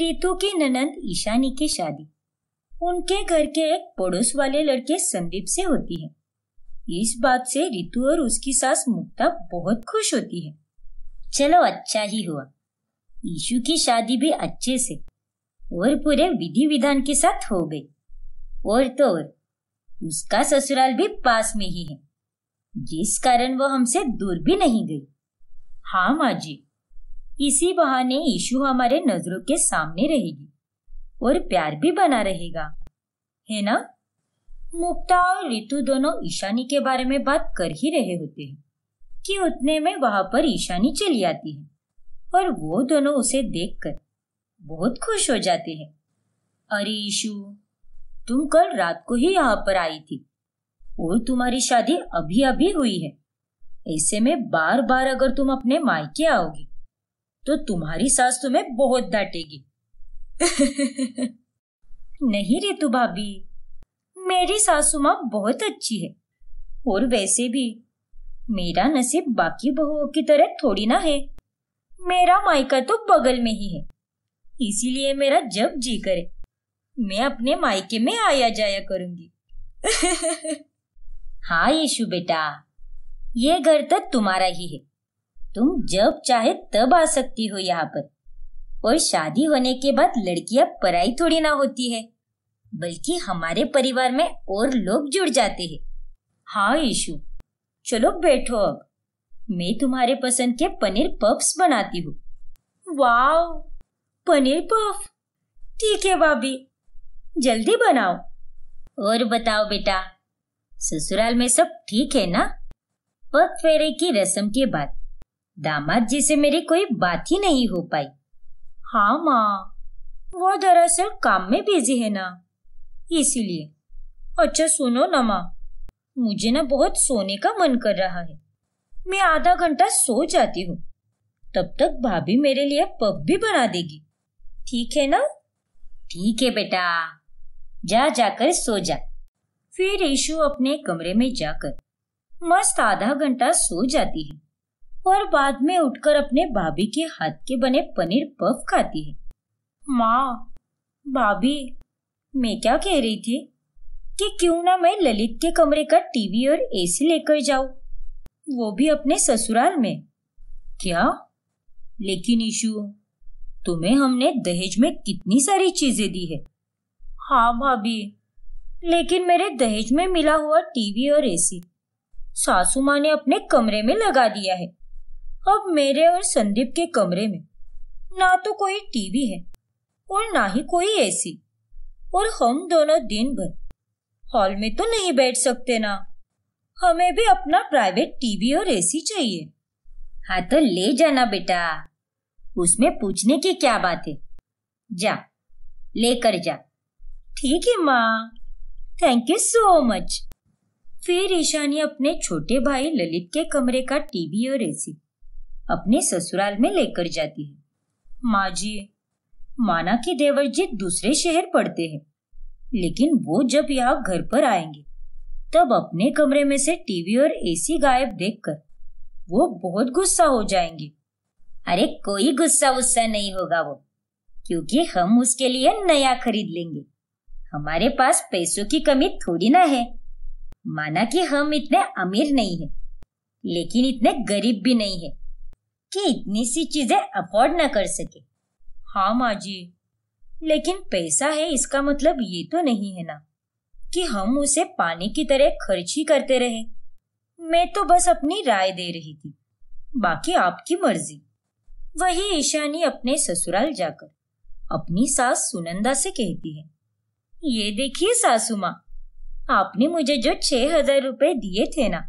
रितु की ननंद ईशानी की शादी उनके घर के एक पड़ोस वाले लड़के संदीप से होती है इस बात से रितु और उसकी सास मुक्ता बहुत खुश होती है चलो अच्छा ही हुआ यीशु की शादी भी अच्छे से और पूरे विधि विधान के साथ हो गई और तो और उसका ससुराल भी पास में ही है जिस कारण वो हमसे दूर भी नहीं गई हाँ माँ जी इसी बहाने यीशु हमारे नजरों के सामने रहेगी और प्यार भी बना रहेगा है ना मुक्ता और ऋतु दोनों ईशानी के बारे में बात कर ही रहे होते हैं कि उतने में वहां पर ईशानी चली आती है और वो दोनों उसे देखकर बहुत खुश हो जाते हैं अरे ईशु तुम कल रात को ही यहाँ पर आई थी और तुम्हारी शादी अभी अभी हुई है ऐसे में बार बार अगर तुम अपने मायके आओगे तो तुम्हारी सास तुम्हें बहुत डांटेगी नहीं रितु भाभी मेरी सासू माँ बहुत अच्छी है और वैसे भी मेरा नसीब बाकी बहुओं की तरह थोड़ी ना है मेरा मायका तो बगल में ही है इसीलिए मेरा जब जी करे मैं अपने मायके में आया जाया करूंगी हाँ यीशु बेटा ये घर तो तुम्हारा ही है तुम जब चाहे तब आ सकती हो यहाँ पर और शादी होने के बाद लड़कियां पराई थोड़ी ना होती है बल्कि हमारे परिवार में और लोग जुड़ जाते हैं हाँ यीशु चलो बैठो अब मैं तुम्हारे पसंद के पनीर पफ्स बनाती हूँ वाव पनीर पफ ठीक है भाभी जल्दी बनाओ और बताओ बेटा ससुराल में सब ठीक है ना पग फेरे की रस्म के बाद दामाद जी से मेरी कोई बात ही नहीं हो पाई हाँ माँ वो दरअसल काम में बिजी है ना इसीलिए अच्छा सुनो न माँ मुझे ना बहुत सोने का मन कर रहा है मैं आधा घंटा सो जाती हूँ तब तक भाभी मेरे लिए पब भी बना देगी ठीक है ना ठीक है बेटा जा जाकर सो जा फिर ईशु अपने कमरे में जाकर मस्त आधा घंटा सो जाती है और बाद में उठकर अपने भाभी के हाथ के बने पनीर पफ खाती है माँ भाभी मैं क्या कह रही थी कि क्यों ना मैं ललित के कमरे का टीवी और एसी लेकर जाऊं वो भी अपने ससुराल में क्या लेकिन ईशु तुम्हें हमने दहेज में कितनी सारी चीजें दी है हाँ भाभी लेकिन मेरे दहेज में मिला हुआ टीवी और एसी सासू माँ ने अपने कमरे में लगा दिया है अब मेरे और संदीप के कमरे में ना तो कोई टीवी है और ना ही कोई एसी और हम दोनों दिन भर हॉल में तो नहीं बैठ सकते ना हमें भी अपना प्राइवेट टीवी और एसी चाहिए हाँ तो ले जाना बेटा उसमें पूछने की क्या बात है जा लेकर जा ठीक है माँ थैंक यू सो मच फिर ईशानी अपने छोटे भाई ललित के कमरे का टीवी और एसी अपने ससुराल में लेकर जाती है माँ जी माना कि देवर जी दूसरे शहर पढ़ते हैं लेकिन वो जब यहाँ घर पर आएंगे तब अपने कमरे में से टीवी और एसी गायब देखकर वो बहुत गुस्सा हो जाएंगे अरे कोई गुस्सा उस्सा नहीं होगा वो क्योंकि हम उसके लिए नया खरीद लेंगे हमारे पास पैसों की कमी थोड़ी ना है माना कि हम इतने अमीर नहीं है लेकिन इतने गरीब भी नहीं है कि इतनी सी चीजें अफोर्ड ना कर सके हाँ माँ जी लेकिन पैसा है इसका मतलब ये तो नहीं है ना कि हम उसे पानी की तरह खर्च ही करते रहे मैं तो बस अपनी राय दे रही थी बाकी आपकी मर्जी वही ईशानी अपने ससुराल जाकर अपनी सास सुनंदा से कहती है ये देखिए सासू माँ आपने मुझे जो छह हजार रुपए दिए थे ना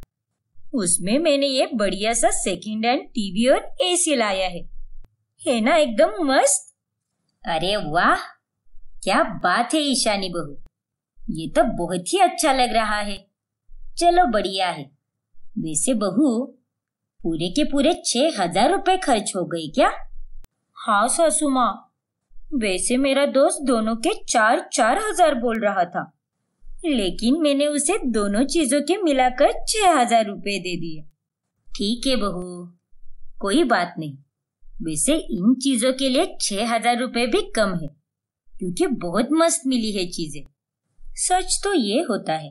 उसमें मैंने ये बढ़िया सा सेकंड हैंड टीवी और एसी लाया है है ना एकदम मस्त अरे वाह क्या बात है ईशानी बहू ये तो बहुत ही अच्छा लग रहा है चलो बढ़िया है वैसे बहू पूरे के पूरे छह हजार रुपए खर्च हो गए क्या हाँ सासू माँ वैसे मेरा दोस्त दोनों के चार चार हजार बोल रहा था लेकिन मैंने उसे दोनों चीजों के मिलाकर छह हजार रूपए दे दिए ठीक है बहू कोई बात नहीं वैसे इन चीजों के लिए छह हजार रुपये भी कम है क्योंकि बहुत मस्त मिली है चीजें सच तो ये होता है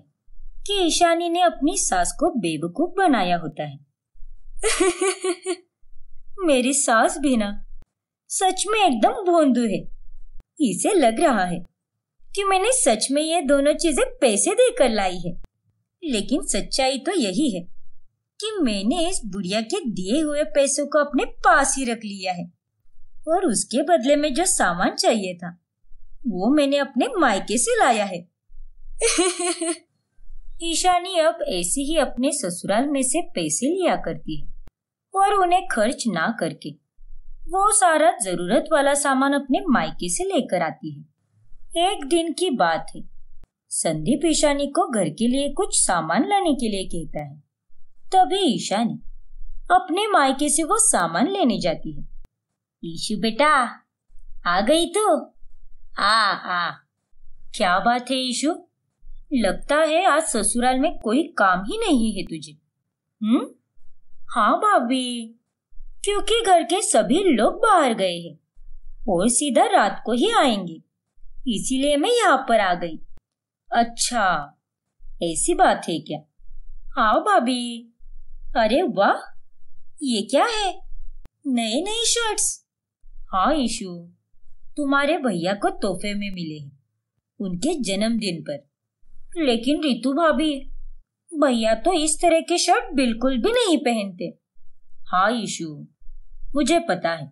कि ईशानी ने अपनी सास को बेवकूफ बनाया होता है मेरी सास भी ना सच में एकदम भोंदू है इसे लग रहा है कि मैंने सच में ये दोनों चीजें पैसे देकर लाई है लेकिन सच्चाई तो यही है कि मैंने इस बुढ़िया के दिए हुए पैसों को अपने पास ही रख लिया है और उसके बदले में जो सामान चाहिए था वो मैंने अपने मायके से लाया है ईशानी अब ऐसे ही अपने ससुराल में से पैसे लिया करती है और उन्हें खर्च ना करके वो सारा जरूरत वाला सामान अपने मायके से लेकर आती है एक दिन की बात है संदीप ईशानी को घर के लिए कुछ सामान लाने के लिए कहता है तभी ईशानी अपने मायके से वो सामान लेने जाती है ईशु बेटा आ गई तो आ आ क्या बात है ईशु लगता है आज ससुराल में कोई काम ही नहीं है तुझे हम्म हाँ भाभी क्योंकि घर के सभी लोग बाहर गए हैं और सीधा रात को ही आएंगे इसीलिए मैं यहाँ पर आ गई अच्छा ऐसी बात है क्या आओ हाँ भाभी अरे वाह ये क्या है नए नए शर्ट्स हाँ ईशु तुम्हारे भैया को तोहफे में मिले हैं उनके जन्मदिन पर लेकिन रितु भाभी भैया तो इस तरह के शर्ट बिल्कुल भी नहीं पहनते हाँ ईशु मुझे पता है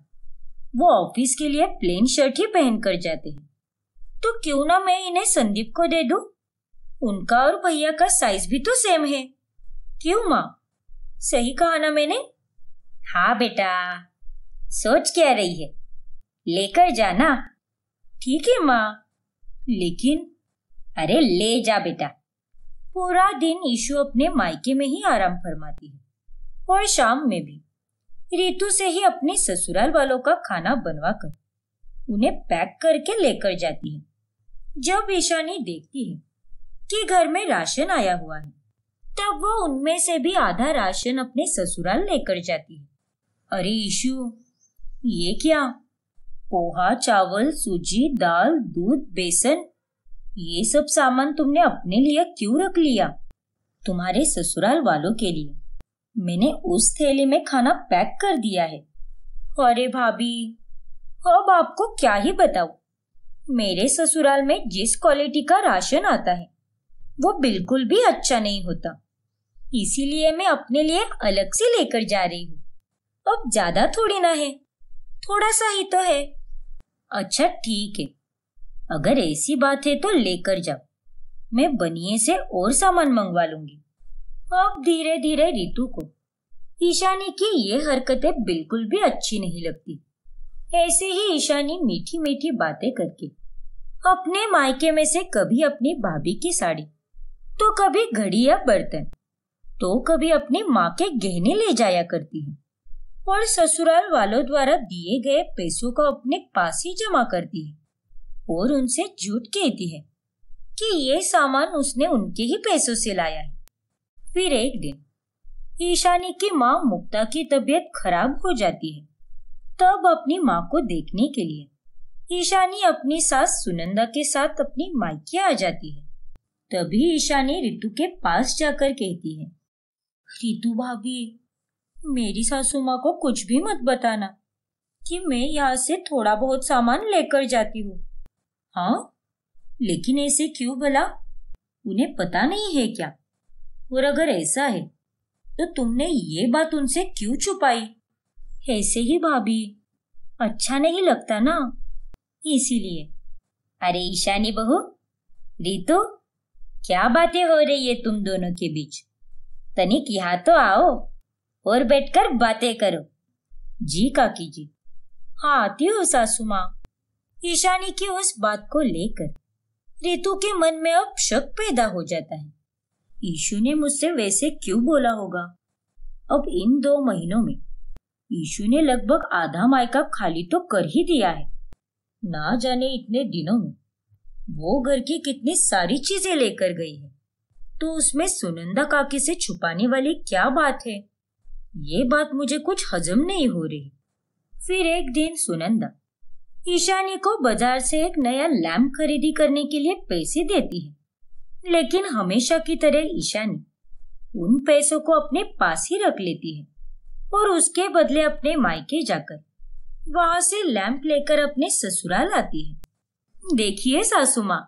वो ऑफिस के लिए प्लेन शर्ट ही पहन कर जाते हैं तो क्यों ना मैं इन्हें संदीप को दे दू उनका और भैया का साइज भी तो सेम है क्यों माँ सही कहा ना मैंने हाँ बेटा सोच क्या रही है लेकर जाना ठीक है माँ लेकिन अरे ले जा बेटा पूरा दिन ईशु अपने मायके में ही आराम फरमाती है और शाम में भी रितु से ही अपने ससुराल वालों का खाना बनवा कर उन्हें पैक करके लेकर जाती है जब ईशानी देखती है कि घर में राशन आया हुआ है तब वो उनमें से भी आधा राशन अपने ससुराल लेकर जाती है अरे ईशु ये क्या पोहा चावल सूजी दाल दूध बेसन ये सब सामान तुमने अपने लिए क्यों रख लिया तुम्हारे ससुराल वालों के लिए मैंने उस थैले में खाना पैक कर दिया है अरे भाभी अब आपको क्या ही बताऊं मेरे ससुराल में जिस क्वालिटी का राशन आता है वो बिल्कुल भी अच्छा नहीं होता इसीलिए मैं अपने लिए अलग से लेकर जा रही हूँ अब ज्यादा थोड़ी ना है थोड़ा सा ही तो है अच्छा ठीक है अगर ऐसी बात है तो लेकर जाओ मैं बनिए से और सामान मंगवा लूंगी अब धीरे धीरे रितु को ईशानी की ये हरकतें बिल्कुल भी अच्छी नहीं लगती ऐसे ही ईशानी मीठी मीठी बातें करके अपने मायके में से कभी अपनी भाभी की साड़ी तो कभी घड़ी या बर्तन तो कभी अपनी माँ के गहने ले जाया करती है और ससुराल वालों द्वारा दिए गए पैसों का अपने पास ही जमा करती है और उनसे झूठ कहती है कि ये सामान उसने उनके ही पैसों से लाया है फिर एक दिन ईशानी की माँ मुक्ता की तबीयत खराब हो जाती है तब अपनी माँ को देखने के लिए ईशानी अपनी सास सुनंदा के साथ अपनी मायके आ जाती है तभी ईशानी रितु के पास जाकर कहती है रितु भाभी मेरी सासू माँ को कुछ भी मत बताना कि मैं यहाँ से थोड़ा बहुत सामान लेकर जाती हूँ हाँ लेकिन ऐसे क्यों भला उन्हें पता नहीं है क्या और अगर ऐसा है तो तुमने ये बात उनसे क्यों छुपाई ऐसे ही भाभी अच्छा नहीं लगता ना इसीलिए अरे ईशानी बहू रितु क्या बातें हो रही है तुम दोनों के बीच तनिक यहाँ तो आओ और बैठकर बातें करो जी काकी जी हाँ आती हूँ सासू माँ ईशानी की उस बात को लेकर रितु के मन में अब शक पैदा हो जाता है ईशु ने मुझसे वैसे क्यों बोला होगा अब इन दो महीनों में ईशु ने लगभग आधा मायका खाली तो कर ही दिया है ना जाने इतने दिनों में वो घर की कितनी सारी चीजें लेकर गई है तो उसमें सुनंदा काकी से छुपाने वाली क्या बात है ये बात मुझे कुछ हजम नहीं हो रही फिर एक दिन सुनंदा ईशानी को बाजार से एक नया लैम्प खरीदी करने के लिए पैसे देती है लेकिन हमेशा की तरह ईशानी उन पैसों को अपने पास ही रख लेती है और उसके बदले अपने मायके जाकर वहां से लैंप लेकर अपने ससुराल आती है देखिए सासू माँ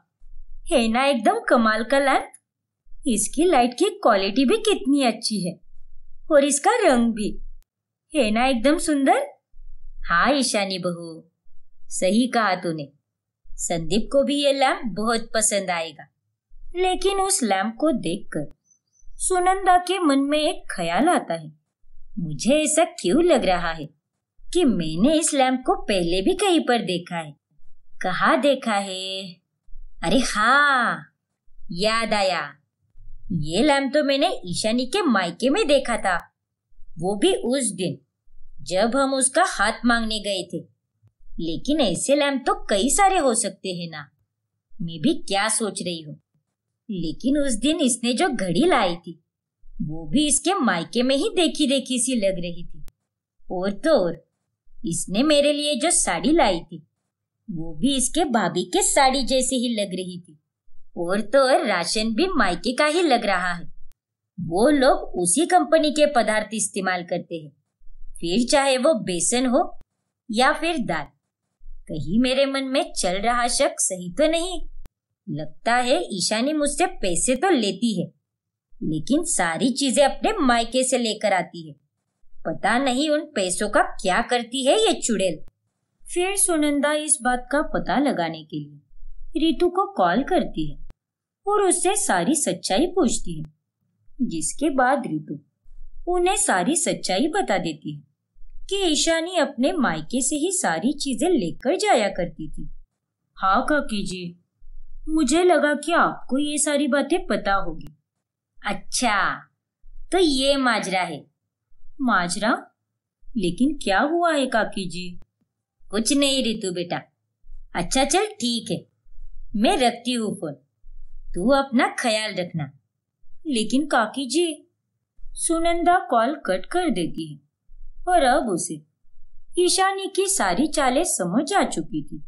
है ना एकदम कमाल का लैंप इसकी लाइट की क्वालिटी भी कितनी अच्छी है और इसका रंग भी है ना एकदम सुंदर हाँ ईशानी बहू सही कहा तूने संदीप को भी ये लैम्प बहुत पसंद आएगा लेकिन उस लैंप को देखकर सुनंदा के मन में एक ख्याल आता है मुझे ऐसा क्यों लग रहा है कि मैंने इस लैम्प को पहले भी कहीं पर देखा है कहा देखा है अरे हाँ याद आया ये लैम्प तो मैंने ईशानी के मायके में देखा था वो भी उस दिन जब हम उसका हाथ मांगने गए थे लेकिन ऐसे लैम्प तो कई सारे हो सकते हैं ना मैं भी क्या सोच रही हूँ लेकिन उस दिन इसने जो घड़ी लाई थी वो भी इसके मायके में ही देखी देखी सी लग रही थी और तो और इसने मेरे लिए जो साड़ी लाई थी वो भी इसके भाभी के साड़ी जैसी ही लग रही थी और तो और राशन भी मायके का ही लग रहा है वो लोग उसी कंपनी के पदार्थ इस्तेमाल करते हैं फिर चाहे वो बेसन हो या फिर दाल कहीं मेरे मन में चल रहा शक सही तो नहीं लगता है ईशानी मुझसे पैसे तो लेती है लेकिन सारी चीजें अपने मायके से लेकर आती है पता नहीं उन पैसों का क्या करती है ये चुड़ैल फिर सुनंदा इस बात का पता लगाने के लिए रितु को कॉल करती है और उससे सारी सच्चाई पूछती है जिसके बाद रितु उन्हें सारी सच्चाई बता देती है कि ईशानी अपने मायके से ही सारी चीजें लेकर जाया करती थी हाँ काकी जी मुझे लगा कि आपको ये सारी बातें पता होगी अच्छा तो ये माजरा है माजरा लेकिन क्या हुआ है काकी जी कुछ नहीं रितु बेटा अच्छा चल ठीक है मैं रखती हूँ फोन तू अपना ख्याल रखना लेकिन काकी जी सुनंदा कॉल कट कर देती है और अब उसे ईशानी की सारी चालें समझ आ चुकी थी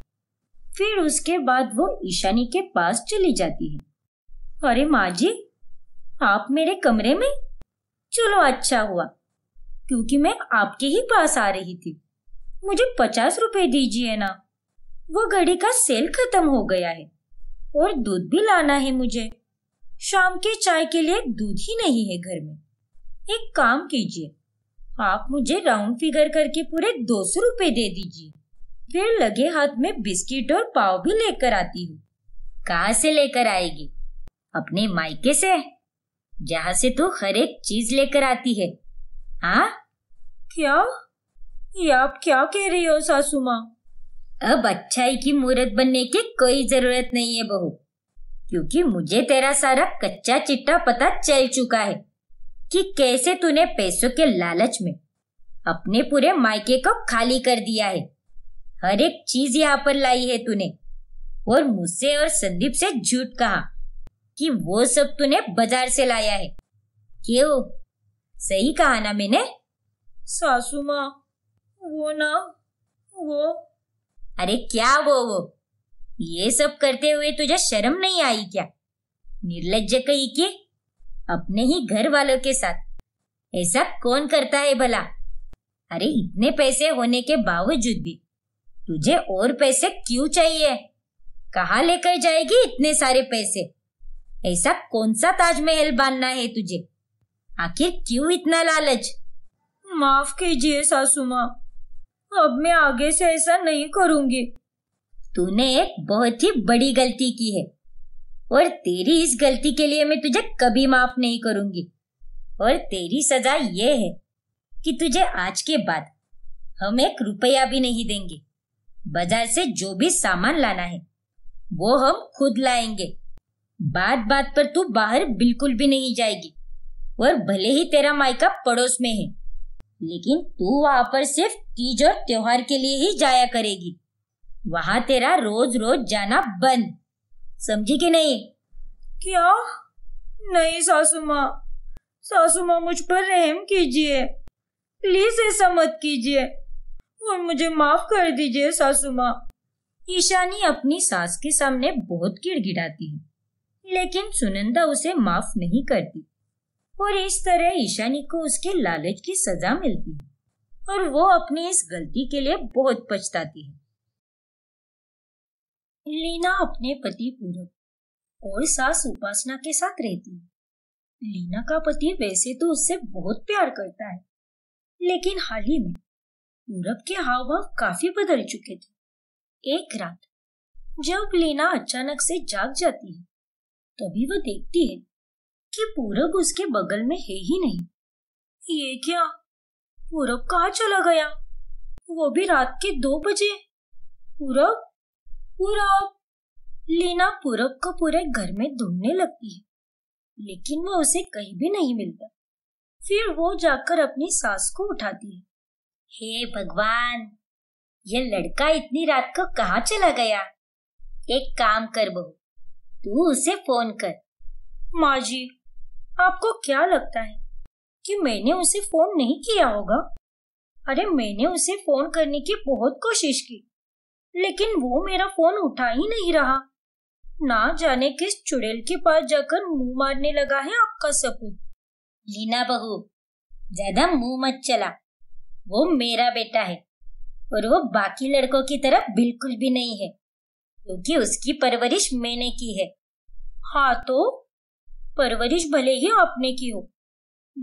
फिर उसके बाद वो ईशानी के पास चली जाती है अरे माँ जी आप मेरे कमरे में चलो अच्छा हुआ क्योंकि मैं आपके ही पास आ रही थी मुझे पचास रुपए दीजिए ना वो घड़ी का सेल खत्म हो गया है और दूध भी लाना है मुझे शाम के चाय के लिए दूध ही नहीं है घर में एक काम कीजिए आप मुझे राउंड फिगर करके पूरे दो सौ रुपए दे दीजिए फिर लगे हाथ में बिस्किट और पाव भी लेकर आती हूँ कहाँ से लेकर आएगी अपने मायके से जहाँ से तू तो हर एक चीज लेकर आती है हाँ क्या ये आप क्या कह रही हो सासू माँ अब अच्छाई की मूर्त बनने की कोई जरूरत नहीं है बहू क्योंकि मुझे तेरा सारा कच्चा चिट्टा पता चल चुका है कि कैसे तूने पैसों के लालच में अपने पूरे मायके को खाली कर दिया है हर एक चीज यहाँ पर लाई है तूने और मुझसे और संदीप से झूठ कहा कि वो सब तूने बाजार से लाया है क्यों सही कहा ना मैंने सासू माँ वो ना वो अरे क्या वो वो ये सब करते हुए तुझे शर्म नहीं आई क्या निर्लज कही के अपने ही घर वालों के साथ ऐसा कौन करता है भला अरे इतने पैसे होने के बावजूद भी तुझे और पैसे क्यों चाहिए कहाँ लेकर जाएगी इतने सारे पैसे ऐसा कौन सा ताजमहल बनना है तुझे आखिर क्यों इतना लालच माफ कीजिए सासू माँ अब मैं आगे से ऐसा नहीं करूंगी तूने एक बहुत ही बड़ी गलती की है और तेरी इस गलती के लिए मैं तुझे कभी माफ नहीं करूंगी और तेरी सजा ये है कि तुझे आज के बाद हम एक रुपया भी नहीं देंगे बाजार से जो भी सामान लाना है वो हम खुद लाएंगे बात बात पर तू बाहर बिल्कुल भी नहीं जाएगी और भले ही तेरा मायका पड़ोस में है लेकिन तू वहाँ पर सिर्फ तीज और त्योहार के लिए ही जाया करेगी वहाँ तेरा रोज रोज जाना बंद समझी कि नहीं क्या नहीं सासू माँ सासू माँ मुझ पर रहम कीजिए प्लीज ऐसा मत कीजिए और मुझे माफ कर दीजिए सासू माँ ईशानी अपनी सास के सामने बहुत गिड़गिड़ाती है लेकिन सुनंदा उसे माफ नहीं करती और इस तरह ईशानी को उसके लालच की सजा मिलती है और वो अपनी इस गलती के लिए बहुत पछताती है लीना अपने पति पूरब और सास उपासना के साथ रहती है लीना का पति वैसे तो उससे बहुत प्यार करता है लेकिन हाल ही में पूरब के हाव भाव काफी बदल चुके थे एक रात जब लीना अचानक से जाग जाती है तभी वह देखती है कि पूरब उसके बगल में है ही नहीं ये क्या पूरब कहा चला गया वो भी रात के दो बजे पूरब पूरब लीना पूरब को पूरे घर में ढूंढने लगती है लेकिन वह उसे कहीं भी नहीं मिलता फिर वो जाकर अपनी सास को उठाती है हे भगवान ये लड़का इतनी रात को कहाँ चला गया एक काम कर बहू तू उसे फोन कर माँ जी आपको क्या लगता है कि मैंने उसे फोन नहीं किया होगा अरे मैंने उसे फोन करने की बहुत कोशिश की लेकिन वो मेरा फोन उठा ही नहीं रहा ना जाने किस चुड़ैल के पास जाकर मुंह मारने लगा है आपका सपूत लीना बहू ज्यादा मुंह मत चला वो मेरा बेटा है और वो बाकी लड़कों की तरह बिल्कुल भी नहीं है क्योंकि उसकी परवरिश मैंने की है हाँ तो परवरिश भले ही आपने की हो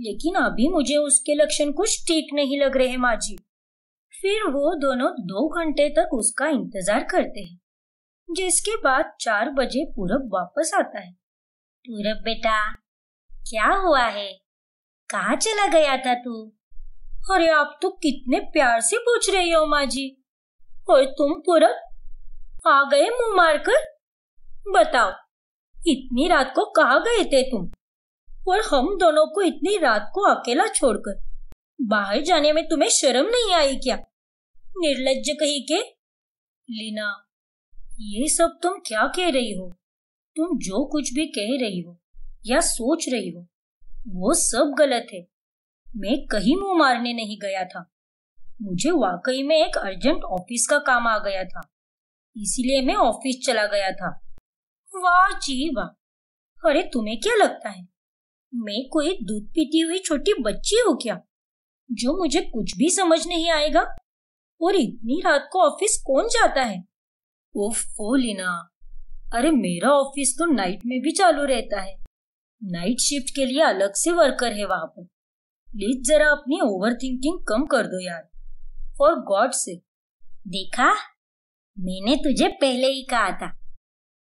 लेकिन अभी मुझे उसके लक्षण कुछ ठीक नहीं लग रहे माँ जी फिर वो दोनों दो घंटे तक उसका इंतजार करते हैं जिसके बाद चार बजे पूरब वापस आता है पूरब बेटा क्या हुआ है कहा चला गया था तू अरे आप तो कितने प्यार से पूछ रही हो माँ जी और तुम पूरब आ गए मुंह मारकर बताओ इतनी रात को कहा गए थे तुम और हम दोनों को इतनी रात को अकेला छोड़कर बाहर जाने में तुम्हें शर्म नहीं आई क्या निर्लज कही के लीना ये सब तुम क्या कह रही हो तुम जो कुछ भी कह रही हो या सोच रही हो वो सब गलत है मैं कहीं मुंह मारने नहीं गया था मुझे वाकई में एक अर्जेंट ऑफिस का काम आ गया था इसीलिए मैं ऑफिस चला गया था वाह जी वाह अरे तुम्हें क्या लगता है मैं कोई दूध पीती हुई छोटी बच्ची हूँ क्या जो मुझे कुछ भी समझ नहीं आएगा और इतनी रात को ऑफिस कौन जाता है ओफो लीना अरे मेरा ऑफिस तो नाइट में भी चालू रहता है नाइट शिफ्ट के लिए अलग से वर्कर है वहां पर प्लीज जरा अपनी ओवर थिंकिंग कम कर दो यार फॉर गॉड से देखा मैंने तुझे पहले ही कहा था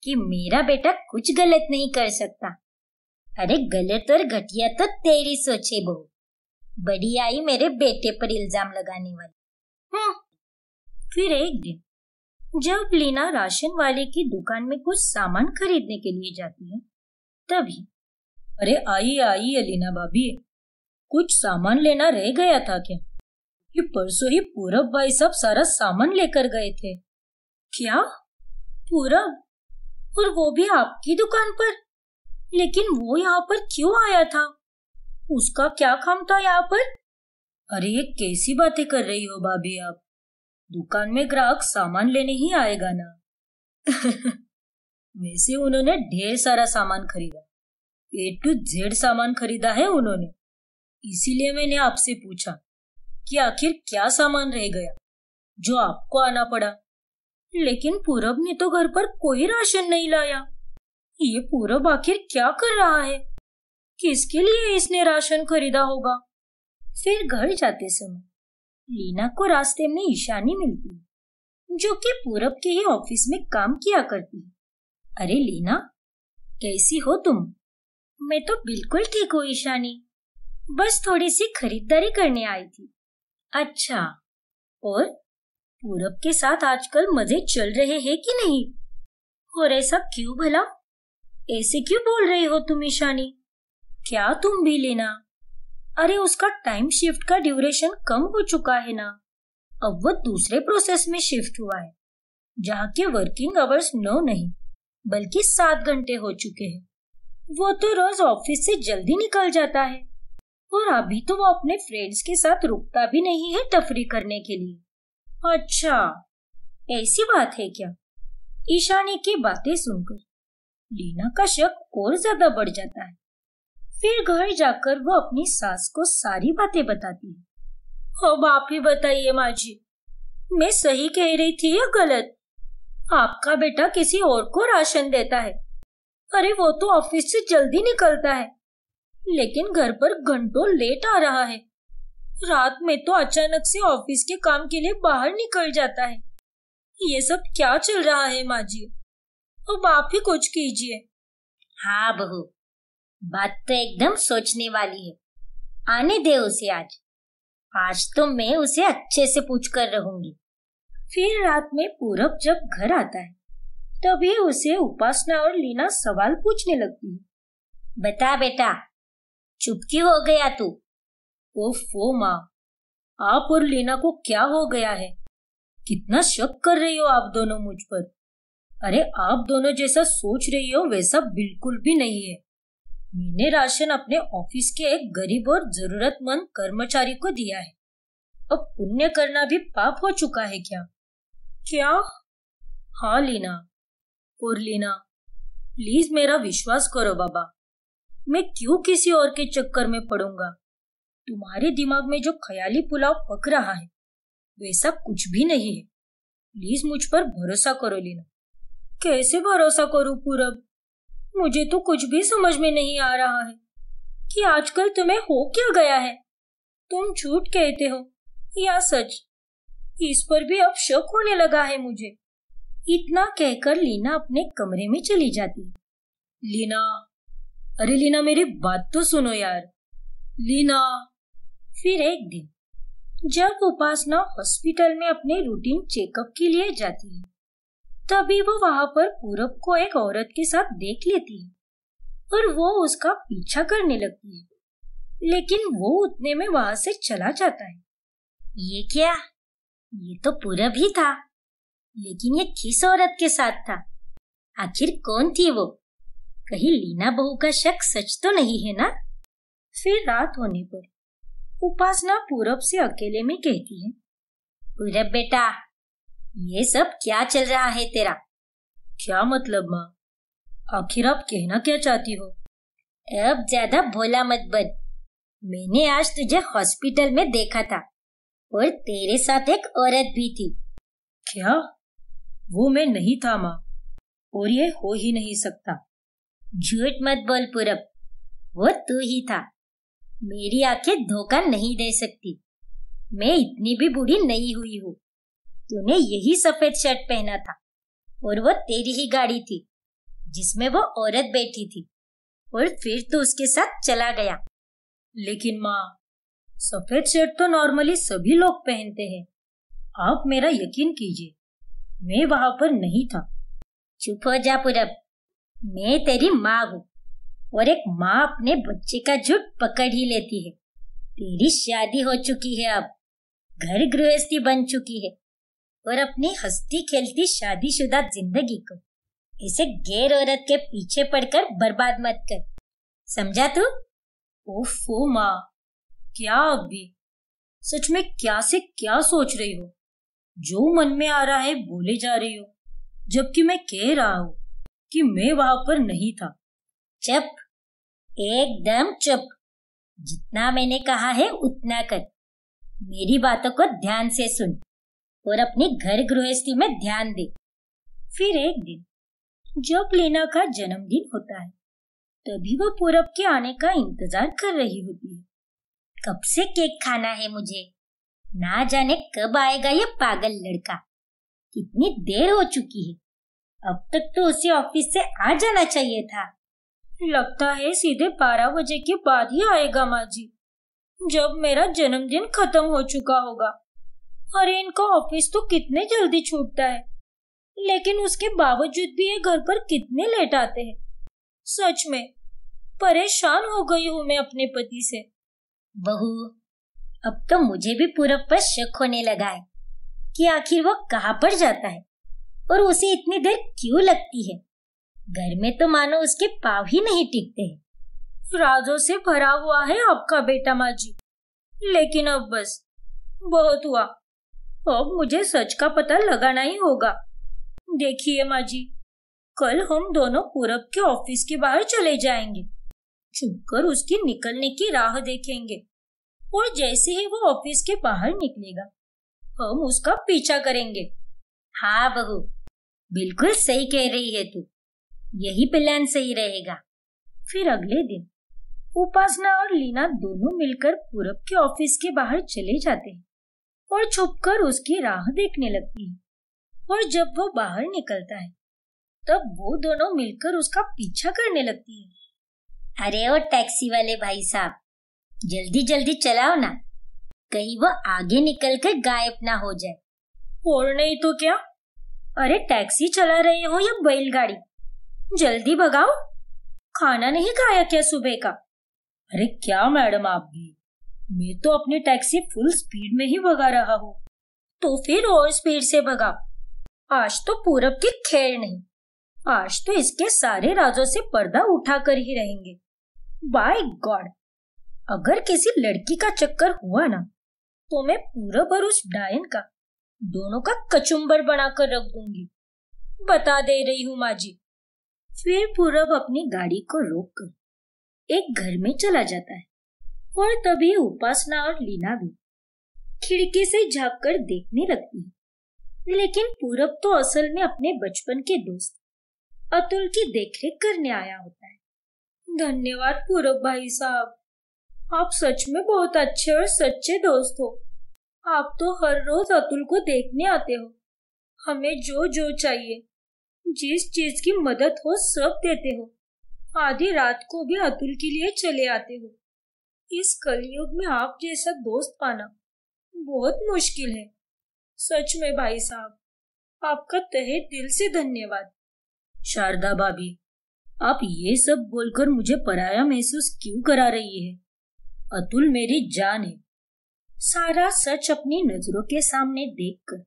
कि मेरा बेटा कुछ गलत नहीं कर सकता अरे गलत और घटिया तो तेरी सोचे बहू बड़ी आई मेरे बेटे पर इल्जाम लगाने वाली हाँ, फिर एक दिन जब लीना राशन वाले की दुकान में कुछ सामान खरीदने के लिए जाती है तभी अरे आई आई अलीना भाभी कुछ सामान लेना रह गया था क्या ये परसों ही पूरब भाई सब सारा सामान लेकर गए थे क्या पूरब और वो भी आपकी दुकान पर लेकिन वो यहाँ पर क्यों आया था उसका क्या काम था यहाँ पर अरे ये कैसी बातें कर रही हो भाभी आप दुकान में ग्राहक सामान लेने ही आएगा ना वैसे उन्होंने ढेर सारा सामान खरीदा ए टू जेड सामान खरीदा है उन्होंने इसीलिए मैंने आपसे पूछा कि आखिर क्या सामान रह गया जो आपको आना पड़ा लेकिन पूरब ने तो घर पर कोई राशन नहीं लाया ये पूरब आखिर क्या कर रहा है किसके लिए इसने राशन खरीदा होगा फिर घर जाते समय लीना को रास्ते में ईशानी मिलती है जो कि पूरब के ही ऑफिस में काम किया करती है अरे लीना कैसी हो तुम मैं तो बिल्कुल ठीक हूँ ईशानी बस थोड़ी सी खरीदारी करने आई थी अच्छा और पूरब के साथ आजकल मजे चल रहे हैं कि नहीं और ऐसा क्यों भला ऐसे क्यों बोल रही हो तुम ईशानी क्या तुम भी लेना अरे उसका टाइम शिफ्ट का ड्यूरेशन कम हो चुका है ना अब वो दूसरे प्रोसेस में शिफ्ट हुआ है जहाँ के वर्किंग आवर्स नौ नहीं बल्कि सात घंटे हो चुके हैं वो तो रोज ऑफिस से जल्दी निकल जाता है और अभी तो वो अपने फ्रेंड्स के साथ रुकता भी नहीं है तफरी करने के लिए अच्छा ऐसी बात है क्या ईशानी की बातें सुनकर लीना का शक और ज्यादा बढ़ जाता है फिर घर जाकर वो अपनी सास को सारी बातें बताती है अब आप ही बताइए माँ जी मैं सही कह रही थी या गलत आपका बेटा किसी और को राशन देता है अरे वो तो ऑफिस से जल्दी निकलता है लेकिन घर पर घंटों लेट आ रहा है रात में तो अचानक से ऑफिस के काम के लिए बाहर निकल जाता है ये सब क्या चल रहा है माँ जी अब आप ही कुछ कीजिए हाँ बहू बात तो एकदम सोचने वाली है आने दे उसे आज आज तो मैं उसे अच्छे से पूछ कर रहूंगी फिर रात में पूरब जब घर आता है तभी उसे उपासना और लीना सवाल पूछने लगती है बता बेटा चुप क्यों हो गया तू ओफो माँ आप और लीना को क्या हो गया है कितना शक कर रही हो आप दोनों मुझ पर अरे आप दोनों जैसा सोच रही हो वैसा बिल्कुल भी नहीं है मैंने राशन अपने ऑफिस के एक गरीब और जरूरतमंद कर्मचारी को दिया है अब पुण्य करना भी पाप हो चुका है क्या क्या हाँ लीना और लीना प्लीज मेरा विश्वास करो बाबा मैं क्यों किसी और के चक्कर में पड़ूंगा तुम्हारे दिमाग में जो ख्याली पुलाव पक रहा है वैसा कुछ भी नहीं है प्लीज मुझ पर भरोसा करो लीना कैसे भरोसा करूं पूरब मुझे तो कुछ भी समझ में नहीं आ रहा है कि आजकल तुम्हें हो क्या गया है तुम झूठ कहते हो या सच इस पर भी अब शक होने लगा है मुझे इतना कहकर लीना अपने कमरे में चली जाती लीना अरे लीना मेरी बात तो सुनो यार लीना फिर एक दिन जब उपासना हॉस्पिटल में अपने रूटीन चेकअप के लिए जाती है तभी वो वहां पर पूरब को एक औरत के साथ देख लेती है और वो उसका पीछा करने लगती है लेकिन वो उतने में वहां से चला जाता है ये क्या ये तो पूरब ही था लेकिन ये किस औरत के साथ था आखिर कौन थी वो कहीं लीना बहू का शक सच तो नहीं है ना फिर रात होने पर उपासना पूरब से अकेले में कहती है पूरब बेटा ये सब क्या चल रहा है तेरा क्या मतलब माँ आखिर आप कहना क्या चाहती हो अब ज्यादा भोला मत बन मैंने आज तुझे हॉस्पिटल में देखा था और तेरे साथ एक औरत भी थी क्या वो मैं नहीं था माँ और ये हो ही नहीं सकता झूठ मत बोल पूरब वो तू ही था मेरी आंखें धोखा नहीं दे सकती मैं इतनी भी बूढ़ी नहीं हुई हूँ तूने यही सफेद शर्ट पहना था और वो तेरी ही गाड़ी थी जिसमें वो औरत बैठी थी और फिर तो उसके साथ चला गया लेकिन माँ सफेद शर्ट तो नॉर्मली सभी लोग पहनते हैं आप मेरा यकीन कीजिए मैं वहां पर नहीं था चुप हो जा पूरब मैं तेरी माँ हूँ और एक माँ अपने बच्चे का झुट पकड़ ही लेती है तेरी शादी हो चुकी है अब घर गृहस्थी बन चुकी है और अपनी हस्ती खेलती शादीशुदा जिंदगी को इसे गैर औरत के पीछे पड़कर बर्बाद मत कर समझा तू ओफो माँ क्या अभी सच में क्या से क्या सोच रही हो जो मन में आ रहा है बोले जा रही हो जबकि मैं कह रहा हूँ कि मैं वहां पर नहीं था जब एकदम चुप जितना मैंने कहा है उतना कर मेरी बातों को ध्यान से सुन और अपनी घर गृहस्थी में ध्यान दे फिर एक दिन जब लीना का जन्मदिन होता है तभी वो पूरब के आने का इंतजार कर रही होती है कब से केक खाना है मुझे ना जाने कब आएगा ये पागल लड़का कितनी देर हो चुकी है अब तक तो उसे ऑफिस से आ जाना चाहिए था लगता है सीधे बारह बजे के बाद ही आएगा माँ जी जब मेरा जन्मदिन खत्म हो चुका होगा अरे इनका ऑफिस तो कितने जल्दी छूटता है लेकिन उसके बावजूद भी ये घर पर कितने लेट आते हैं सच में परेशान हो गई हूँ मैं अपने पति से बहू अब तो मुझे भी पूरब पर शक होने लगा है कि आखिर वो कहाँ पर जाता है और उसे इतनी देर क्यों लगती है घर में तो मानो उसके पाव ही नहीं टिकते राजो से भरा हुआ है आपका बेटा माँ जी लेकिन अब बस बहुत हुआ अब मुझे सच का पता लगाना ही होगा देखिए माँ जी कल हम दोनों पूरब के ऑफिस के बाहर चले जाएंगे कर उसकी निकलने की राह देखेंगे और जैसे ही वो ऑफिस के बाहर निकलेगा हम उसका पीछा करेंगे हाँ बहू बिल्कुल सही कह रही है तू यही प्लान सही रहेगा फिर अगले दिन उपासना और लीना दोनों मिलकर पूरब के ऑफिस के बाहर चले जाते हैं और छुपकर उसकी राह देखने लगती है और जब वो बाहर निकलता है तब वो दोनों मिलकर उसका पीछा करने लगती है अरे ओ टैक्सी वाले भाई साहब जल्दी जल्दी चलाओ ना कहीं वो आगे निकल कर गायब ना हो जाए और नहीं तो क्या अरे टैक्सी चला रहे हो या बैलगाड़ी जल्दी भगाओ खाना नहीं खाया क्या सुबह का अरे क्या मैडम आप भी मैं तो अपनी टैक्सी फुल स्पीड में ही भगा रहा हूँ तो फिर और स्पीड से भगा आज तो पूरब की खैर नहीं आज तो इसके सारे राजों से पर्दा उठा कर ही रहेंगे बाय गॉड अगर किसी लड़की का चक्कर हुआ ना तो मैं पूरब और उस डायन का दोनों का कचुम्बर बनाकर रख दूंगी बता दे रही हूँ माजी फिर पूरब अपनी गाड़ी को रोककर एक घर में चला जाता है और तभी उपासना और लीना भी खिड़की से झाक कर देखने लगती है लेकिन पूरब तो असल में अपने बचपन के दोस्त अतुल की देखरेख करने आया होता है धन्यवाद पूरब भाई साहब आप सच में बहुत अच्छे और सच्चे दोस्त हो आप तो हर रोज अतुल को देखने आते हो हमें जो जो चाहिए जिस चीज की मदद हो सब देते हो आधी रात को भी अतुल के लिए चले आते हो इस कलयुग में आप जैसा दोस्त पाना बहुत मुश्किल है सच में भाई साहब आपका तहे दिल से धन्यवाद शारदा भाभी आप ये सब बोलकर मुझे पराया महसूस क्यों करा रही है अतुल मेरी जान है सारा सच अपनी नजरों के सामने देखकर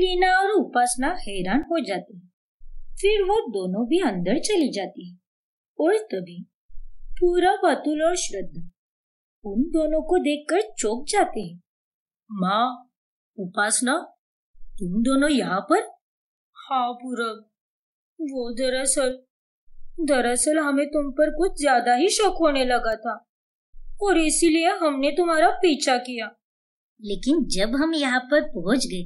लीना और उपासना हैरान हो जाती है फिर वो दोनों भी अंदर चली जाती है और तभी पूरा अतुल और श्रद्धा उन दोनों को देखकर चौक जाते हैं माँ उपासना तुम दोनों यहाँ पर हाँ पूरब वो दरअसल दरअसल हमें तुम पर कुछ ज्यादा ही शक होने लगा था और इसीलिए हमने तुम्हारा पीछा किया लेकिन जब हम यहाँ पर पहुंच गए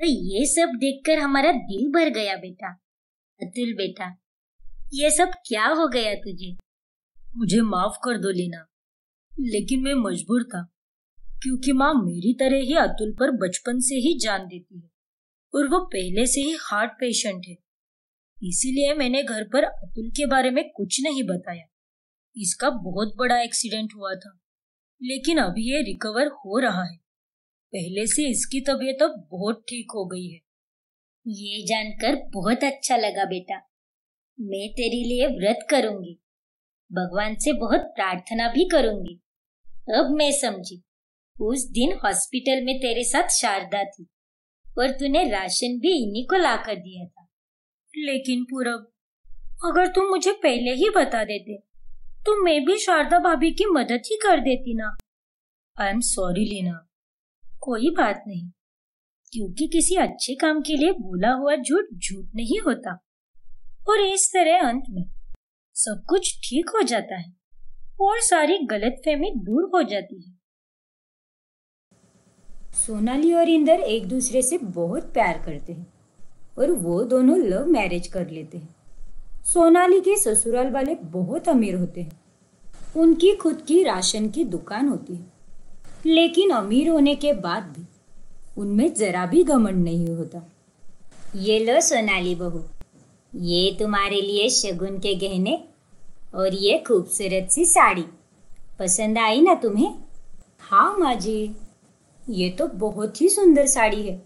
तो ये सब देखकर हमारा दिल भर गया बेटा अतुल बेटा ये सब क्या हो गया तुझे मुझे माफ कर दो लीना लेकिन मैं मजबूर था क्योंकि माँ मेरी तरह ही अतुल पर बचपन से ही जान देती है और वो पहले से ही हार्ट पेशेंट है इसीलिए मैंने घर पर अतुल के बारे में कुछ नहीं बताया इसका बहुत बड़ा एक्सीडेंट हुआ था लेकिन अभी ये रिकवर हो रहा है पहले से इसकी तबीयत अब बहुत ठीक हो गई है ये जानकर बहुत अच्छा लगा बेटा मैं तेरे लिए व्रत करूंगी भगवान से बहुत प्रार्थना भी करूंगी अब मैं समझी उस दिन हॉस्पिटल में तेरे साथ शारदा थी और तूने राशन भी इन्हीं को ला कर दिया था लेकिन पूरब अगर तुम मुझे पहले ही बता देते तो मैं भी शारदा भाभी की मदद ही कर देती ना आई एम सॉरी लीना कोई बात नहीं क्योंकि किसी अच्छे काम के लिए बोला हुआ झूठ झूठ नहीं होता और इस तरह अंत में सब कुछ ठीक हो जाता है और सारी फहमी दूर हो जाती है सोनाली और इंदर एक दूसरे से बहुत प्यार करते हैं और वो दोनों लव मैरिज कर लेते हैं सोनाली के ससुराल वाले बहुत अमीर होते हैं उनकी खुद की राशन की दुकान होती है लेकिन अमीर होने के बाद भी उनमें जरा भी घमंड नहीं होता ये लो सोनाली बहू ये तुम्हारे लिए शगुन के गहने और ये खूबसूरत सी साड़ी पसंद आई ना तुम्हें हाँ माँ जी ये तो बहुत ही सुंदर साड़ी है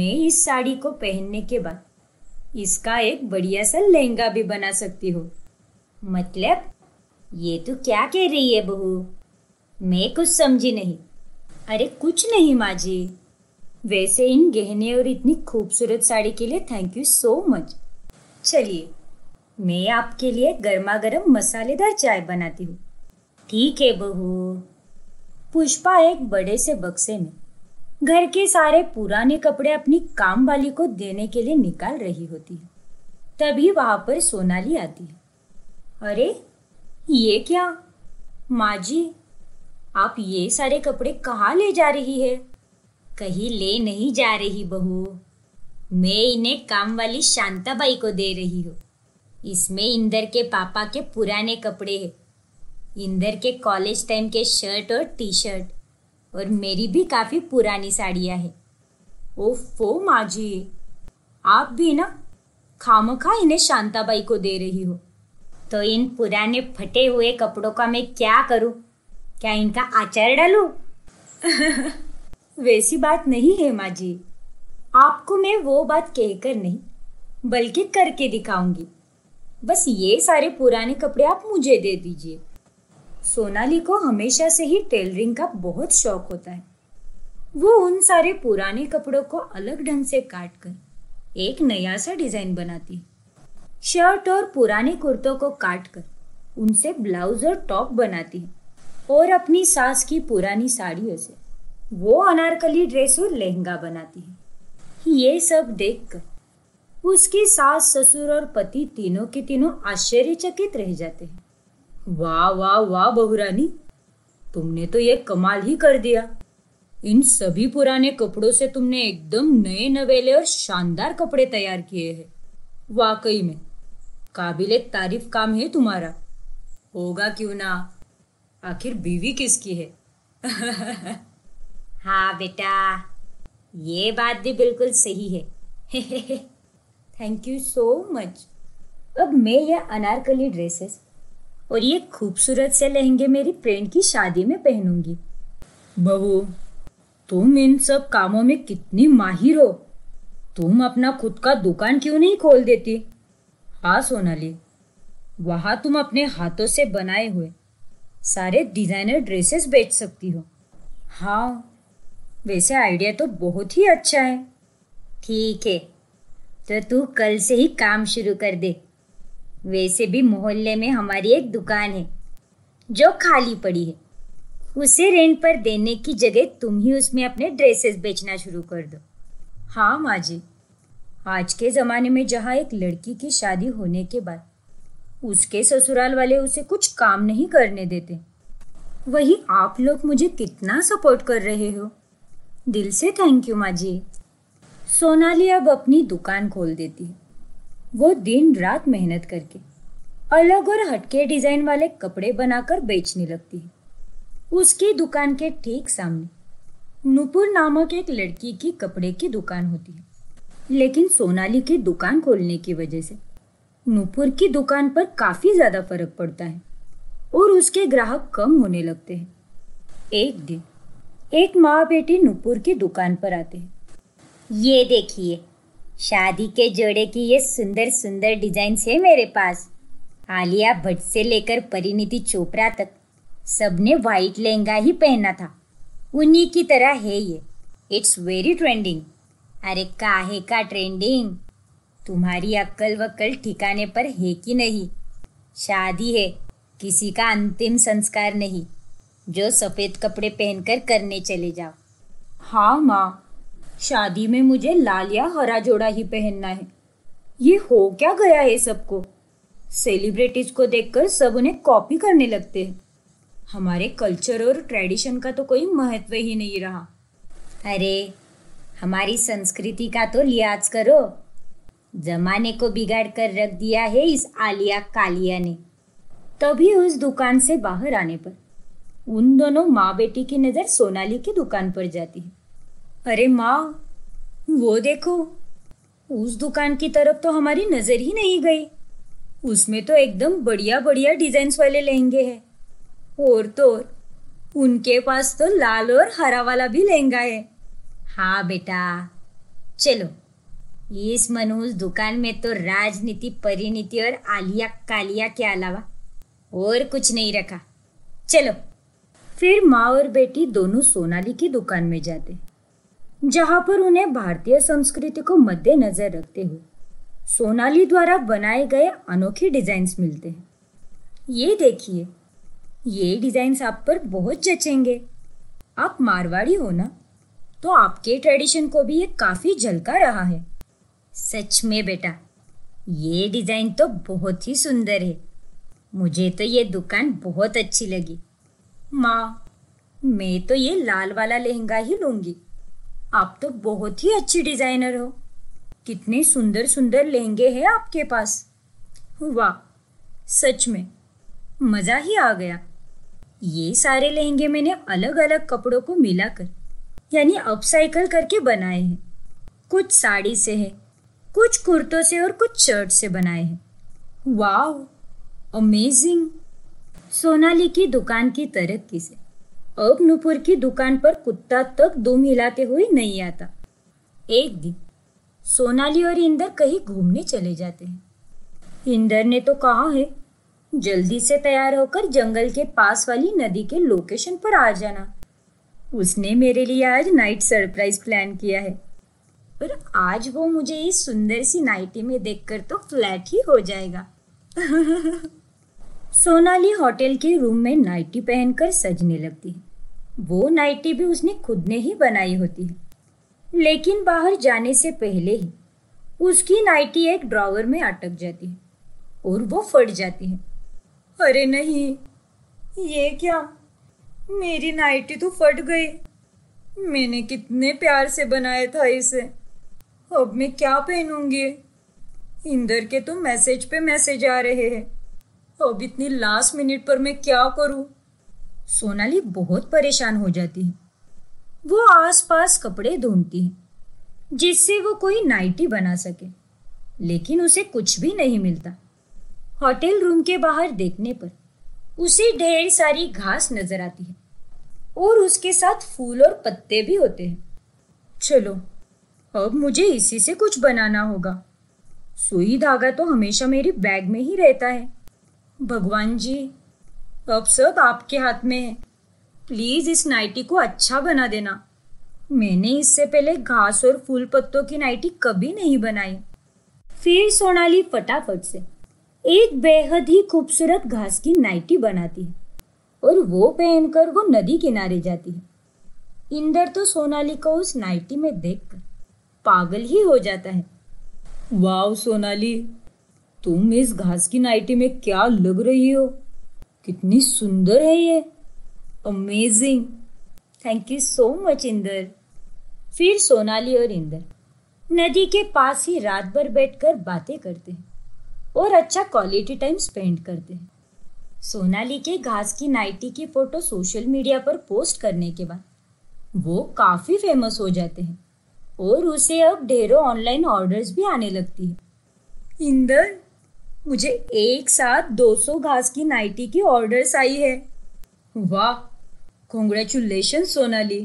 मैं इस साड़ी को पहनने के बाद इसका एक बढ़िया सा लहंगा भी बना सकती हूँ मतलब ये तो क्या कह रही है बहू मैं कुछ समझी नहीं अरे कुछ नहीं माँ जी वैसे इन गहने और इतनी खूबसूरत साड़ी के लिए थैंक यू सो मच चलिए मैं आपके लिए गर्मा गर्म मसालेदार चाय बनाती हूँ ठीक है बहू पुष्पा एक बड़े से बक्से में घर के सारे पुराने कपड़े अपनी काम वाली को देने के लिए निकाल रही होती है तभी वहां पर सोनाली आती है अरे ये क्या माँ जी आप ये सारे कपड़े कहाँ ले जा रही है कहीं ले नहीं जा रही बहू मैं इन्हें काम वाली शांताबाई को दे रही हूँ इसमें इंदर के पापा के पुराने कपड़े हैं इंदर के कॉलेज टाइम के शर्ट और टी शर्ट और मेरी भी काफ़ी पुरानी साड़ियाँ है ओफो फो जी आप भी ना खामखा इन्हें शांताबाई को दे रही हो तो इन पुराने फटे हुए कपड़ों का मैं क्या करूं? क्या इनका आचार डालू वैसी बात नहीं है माँ जी आपको मैं वो बात कहकर नहीं बल्कि करके दिखाऊंगी बस ये सारे पुराने कपड़े आप मुझे दे दीजिए सोनाली को हमेशा से ही टेलरिंग का बहुत शौक होता है वो उन सारे पुराने कपड़ों को अलग ढंग से काट कर एक नया सा डिजाइन बनाती है शर्ट और पुराने कुर्तों को काट कर उनसे ब्लाउज और टॉप बनाती है और अपनी सास की पुरानी साड़ियों से वो अनारकली ड्रेस और लहंगा बनाती है ये सब देखकर उसकी सास ससुर और पति तीनों के तीनों आश्चर्यचकित रह जाते हैं वाह वाह वाह बहुरानी तुमने तो ये कमाल ही कर दिया इन सभी पुराने कपड़ों से तुमने एकदम नए नवेले और शानदार कपड़े तैयार किए हैं वाकई में काबिले तारीफ काम है तुम्हारा होगा क्यों ना आखिर बीवी किसकी है हाँ बेटा ये बात भी बिल्कुल सही है थैंक यू सो मच अब मैं यह अनारकली ड्रेसेस और ये खूबसूरत से लहंगे मेरी फ्रेंड की शादी में पहनूंगी बहू तुम इन सब कामों में कितनी माहिर हो तुम अपना खुद का दुकान क्यों नहीं खोल देती हाँ सोनाली वहाँ तुम अपने हाथों से बनाए हुए सारे डिज़ाइनर ड्रेसेस बेच सकती हो हाँ वैसे आइडिया तो बहुत ही अच्छा है ठीक है तो तू कल से ही काम शुरू कर दे वैसे भी मोहल्ले में हमारी एक दुकान है जो खाली पड़ी है उसे रेंट पर देने की जगह तुम ही उसमें अपने ड्रेसेस बेचना शुरू कर दो हाँ माँ जी आज के ज़माने में जहाँ एक लड़की की शादी होने के बाद उसके ससुराल वाले उसे कुछ काम नहीं करने देते वही आप लोग मुझे कितना सपोर्ट कर रहे हो दिल से थैंक यू माँ जी सोनाली अब अपनी दुकान खोल देती है वो दिन रात मेहनत करके अलग और हटके डिज़ाइन वाले कपड़े बनाकर बेचने लगती है उसकी दुकान के ठीक सामने नूपुर नामक एक लड़की की कपड़े की दुकान होती है लेकिन सोनाली की दुकान खोलने की वजह से नूपुर की दुकान पर काफ़ी ज़्यादा फर्क पड़ता है और उसके ग्राहक कम होने लगते हैं एक दिन एक माँ बेटी नुपुर की दुकान पर आते हैं ये देखिए शादी के जोड़े की ये सुंदर सुंदर डिजाइन है मेरे पास आलिया भट्ट से लेकर परिणीति चोपड़ा तक सबने वाइट लहंगा ही पहना था उन्हीं की तरह है ये इट्स वेरी ट्रेंडिंग अरे काहे का ट्रेंडिंग तुम्हारी अक्ल वक्ल ठिकाने पर है कि नहीं शादी है किसी का अंतिम संस्कार नहीं जो सफ़ेद कपड़े पहनकर करने चले जाओ हाँ माँ शादी में मुझे लाल या हरा जोड़ा ही पहनना है ये हो क्या गया है सबको सेलिब्रिटीज को देखकर सब उन्हें कॉपी करने लगते हैं हमारे कल्चर और ट्रेडिशन का तो कोई महत्व ही नहीं रहा अरे हमारी संस्कृति का तो लिहाज करो जमाने को बिगाड़ कर रख दिया है इस आलिया कालिया ने तभी उस दुकान से बाहर आने पर उन दोनों माँ बेटी की नज़र सोनाली की दुकान पर जाती है अरे माँ वो देखो उस दुकान की तरफ तो हमारी नज़र ही नहीं गई उसमें तो एकदम बढ़िया बढ़िया डिजाइन वाले लहंगे हैं और तो उनके पास तो लाल और हरा वाला भी लहंगा है हाँ बेटा चलो इस मनोज दुकान में तो राजनीति परिणीति और आलिया कालिया के अलावा और कुछ नहीं रखा चलो फिर माँ और बेटी दोनों सोनाली की दुकान में जाते जहाँ पर उन्हें भारतीय संस्कृति को मद्देनजर रखते हुए सोनाली द्वारा बनाए गए अनोखे डिजाइन्स मिलते हैं ये देखिए ये डिजाइन्स आप पर बहुत जचेंगे आप मारवाड़ी हो ना तो आपके ट्रेडिशन को भी ये काफ़ी झलका रहा है सच में बेटा ये डिज़ाइन तो बहुत ही सुंदर है मुझे तो ये दुकान बहुत अच्छी लगी माँ मैं तो ये लाल वाला लहंगा ही लूंगी आप तो बहुत ही अच्छी डिजाइनर हो कितने सुंदर सुंदर लहंगे हैं आपके पास वाह सच में मज़ा ही आ गया ये सारे लहंगे मैंने अलग अलग कपड़ों को मिलाकर यानी अपसाइकल करके बनाए हैं कुछ साड़ी से है कुछ कुर्तों से और कुछ शर्ट से बनाए हैं वाह अमेजिंग सोनाली की दुकान की तरक्की से अब नुपुर की दुकान पर कुत्ता तक दुम हिलाते हुए नहीं आता एक दिन सोनाली और इंदर कहीं घूमने चले जाते हैं इंदर ने तो कहा है जल्दी से तैयार होकर जंगल के पास वाली नदी के लोकेशन पर आ जाना उसने मेरे लिए आज नाइट सरप्राइज प्लान किया है पर आज वो मुझे इस सुंदर सी नाइटी में देखकर तो फ्लैट ही हो जाएगा सोनाली होटल के रूम में नाइटी पहनकर सजने लगती है वो नाइटी भी उसने खुद ने ही बनाई होती है लेकिन बाहर जाने से पहले ही उसकी नाइटी एक ड्रॉवर में अटक जाती है और वो फट जाती है अरे नहीं ये क्या मेरी नाइटी तो फट गई मैंने कितने प्यार से बनाया था इसे अब मैं क्या पहनूंगी इंदर के तो मैसेज पे मैसेज आ रहे हैं अब इतनी लास्ट मिनट पर मैं क्या करूं? सोनाली बहुत परेशान हो जाती है वो आसपास कपड़े ढूंढती है जिससे वो कोई नाइटी बना सके लेकिन उसे कुछ भी नहीं मिलता होटल रूम के बाहर देखने पर उसे ढेर सारी घास नजर आती है और उसके साथ फूल और पत्ते भी होते हैं चलो अब मुझे इसी से कुछ बनाना होगा सुई धागा तो हमेशा मेरी बैग में ही रहता है भगवान जी अब सब आपके हाथ में है प्लीज इस नाइटी को अच्छा बना देना मैंने इससे पहले घास और फूल पत्तों की नाइटी कभी नहीं बनाई फिर सोनाली फटाफट से एक बेहद ही खूबसूरत घास की नाइटी बनाती है और वो पहनकर वो नदी किनारे जाती है इंदर तो सोनाली को उस नाइटी में देखकर पागल ही हो जाता है वाव सोनाली तुम इस घास की नाइटी में क्या लग रही हो कितनी सुंदर है ये amazing thank you so much Inder फिर सोनाली और इंदर नदी के पास ही रात भर बैठकर बातें करते हैं और अच्छा क्वालिटी टाइम स्पेंड करते हैं सोनाली के घास की नाइटी की फोटो सोशल मीडिया पर पोस्ट करने के बाद वो काफ़ी फेमस हो जाते हैं और उसे अब ढेरों ऑनलाइन ऑर्डर्स भी आने लगती है इंदर मुझे एक साथ 200 घास की नाइटी की ऑर्डर्स आई है वाह कॉन्ग्रेचुलेशन सोनाली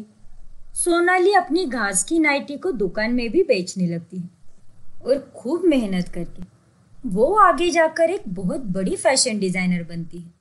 सोनाली अपनी घास की नाइटी को दुकान में भी बेचने लगती है और खूब मेहनत करती वो आगे जाकर एक बहुत बड़ी फैशन डिज़ाइनर बनती है